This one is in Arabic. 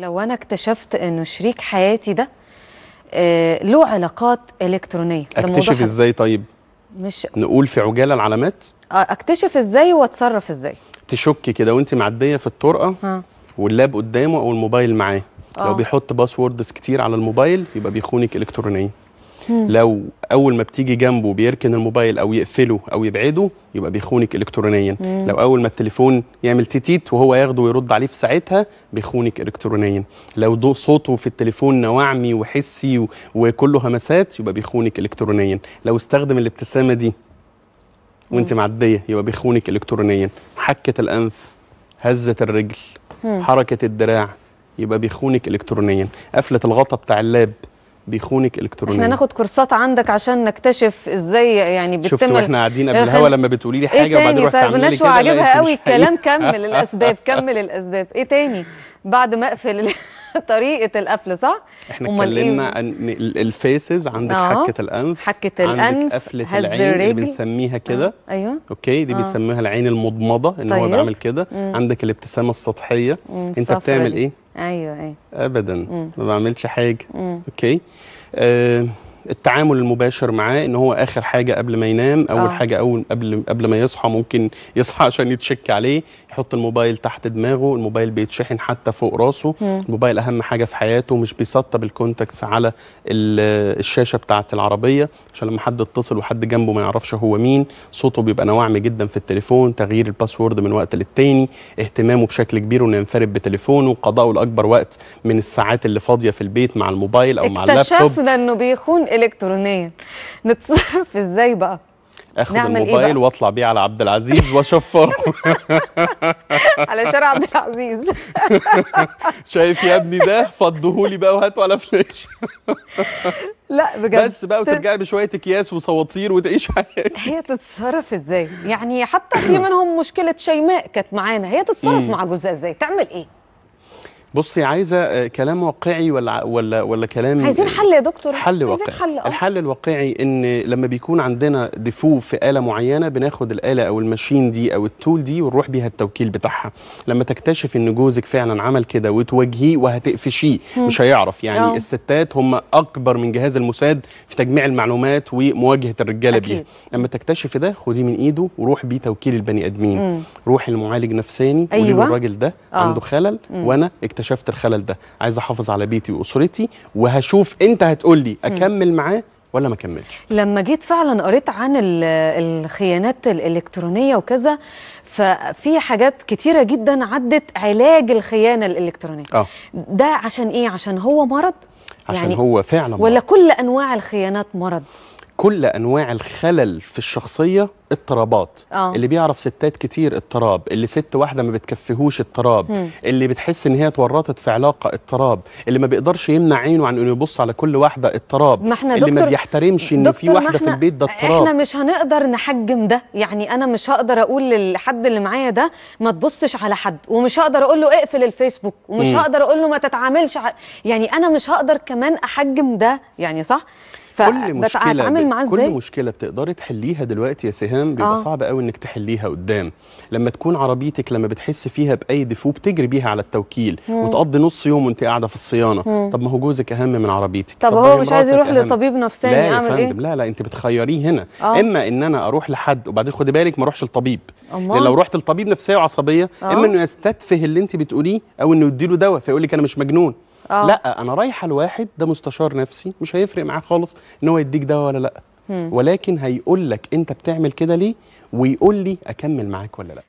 لو انا اكتشفت انه شريك حياتي ده آه، له علاقات الكترونيه اكتشف ازاي طيب مش نقول في عجاله العلامات آه اكتشف ازاي واتصرف ازاي تشكي كده وانت معديه في الطرقه ها. آه. واللاب قدامه او الموبايل معاه لو آه. بيحط باسوردز كتير على الموبايل يبقى بيخونك الكترونيا لو اول ما بتيجي جنبه بيركن الموبايل او يقفله او يبعده يبقى بيخونك الكترونيا مم. لو اول ما التليفون يعمل تيتيت وهو ياخده ويرد عليه في ساعتها بيخونك الكترونيا لو ضوء صوته في التليفون نواعمي وحسي وكله همسات يبقى بيخونك الكترونيا لو استخدم الابتسامه دي وانت معديه يبقى بيخونك الكترونيا حكه الانف هزه الرجل مم. حركه الدراع يبقى بيخونك الكترونيا قفله الغطا بتاع اللاب بيخونك الكترونيا احنا ناخد كورسات عندك عشان نكتشف ازاي يعني بتتم شفتوا واحنا قاعدين قبل الهوا لما بتقولي لي إيه حاجه وبعدين رحت طيب عامله لي كده عاجبها قوي الكلام كمل الاسباب كمل الاسباب ايه تاني بعد ما اقفل طريقه القفل صح احنا إيه؟ اتكلمنا إيه؟ الفيسز عندك آه. حكه الانف حكه الانف عندك قفله العين اللي بنسميها آه، كده آه. ايوه اوكي دي آه. بنسميها العين المضمضه ان طيب. هو بيعمل كده عندك الابتسامه السطحيه انت بتعمل دي. ايه ايوه ايه ابدا مم. ما بعملش حاجه مم. اوكي آه التعامل المباشر معاه ان هو اخر حاجه قبل ما ينام اول آه. حاجه اول قبل قبل ما يصحى ممكن يصحى عشان يتشك عليه يحط الموبايل تحت دماغه الموبايل بيتشحن حتى فوق راسه مم. الموبايل اهم حاجه في حياته مش بيسطب الكونتاكتس على الشاشه بتاعه العربيه عشان لما حد اتصل وحد جنبه ما يعرفش هو مين صوته بيبقى نواعم جدا في التليفون تغيير الباسورد من وقت للتاني اهتمامه بشكل كبير انه ينفرد بتليفونه قضاءه لاكبر وقت من الساعات اللي فاضيه في البيت مع الموبايل او مع اللابتوب اكتشفنا انه بيخون الكترونيا نتصرف ازاي بقى اخد إيه الموبايل إيه بقى؟ واطلع بيه على عبد العزيز واشفره على شارع عبد العزيز شايف يا ابني ده فضهولي بقى وهاته على فلاش لا بجد بس بقى وترجعي بشويه اكياس وصواطير وتعيش حياتك هي تتصرف ازاي يعني حتى في منهم مشكله شيماء كانت معانا هي تتصرف مع جوزها ازاي تعمل ايه بصي عايزه آه، كلام واقعي ولا ولا ولا كلام عايزين آه، حل يا دكتور حل واقعي حل آه. الحل الواقعي ان لما بيكون عندنا ديفو في اله معينه بناخد الاله او الماشين دي او التول دي ونروح بيها التوكيل بتاعها لما تكتشف ان جوزك فعلا عمل كده وتواجهيه وهتقفشيه مش هيعرف يعني أوه. الستات هم اكبر من جهاز الموساد في تجميع المعلومات ومواجهه الرجاله بيها لما تكتشف ده خديه من ايده وروح بيه توكيل البني ادمين روح المعالج نفساني أيوة. وليه الراجل ده أوه. عنده خلل مم. وانا اكتشفت الخلل ده عايز احافظ على بيتي واسرتي وهشوف انت هتقول لي اكمل معاه ولا ما كملش لما جيت فعلا قريت عن الخيانات الالكترونيه وكذا ففي حاجات كتيره جدا عدت علاج الخيانه الالكترونيه أوه. ده عشان ايه عشان هو مرض عشان يعني هو فعلا مرض. ولا كل انواع الخيانات مرض كل انواع الخلل في الشخصيه اضطرابات آه. اللي بيعرف ستات كتير اضطراب اللي ست واحده ما بتكفيهوش اضطراب م. اللي بتحس ان هي اتورطت في علاقه اضطراب اللي ما بيقدرش يمنع عينه عن انه يبص على كل واحده اضطراب ما احنا اللي دكتور... ما بيحترمش ان في واحده في البيت ده اضطراب احنا مش هنقدر نحجم ده يعني انا مش هقدر اقول للحد اللي معايا ده ما تبصش على حد ومش هقدر اقول له اقفل الفيسبوك ومش م. هقدر اقول له ما تتعاملش ع... يعني انا مش هقدر كمان احجم ده يعني صح كل مشكله معاه كل مشكله بتقدري تحليها دلوقتي يا سهام بيبقى آه. صعب قوي انك تحليها قدام لما تكون عربيتك لما بتحس فيها باي ديفو بتجري بيها على التوكيل مم. وتقضي نص يوم وانت قاعده في الصيانه مم. طب ما هو جوزك اهم من عربيتك طب, طب هو مش عايز يروح لطبيب نفساني لا اعمل ايه لا لا انت بتخيريه هنا آه. اما ان انا اروح لحد وبعدين خدي بالك ما اروحش لطبيب لان يعني لو رحت لطبيب نفسيه وعصبيه آه. اما انه يستتفه اللي انت بتقوليه او انه يديله دواء فيقول لك انا مش مجنون أوه. لا انا رايحه لواحد ده مستشار نفسي مش هيفرق معاه خالص ان هو يديك دواء ولا لا ولكن هيقول لك انت بتعمل كده ليه ويقول لي اكمل معاك ولا لا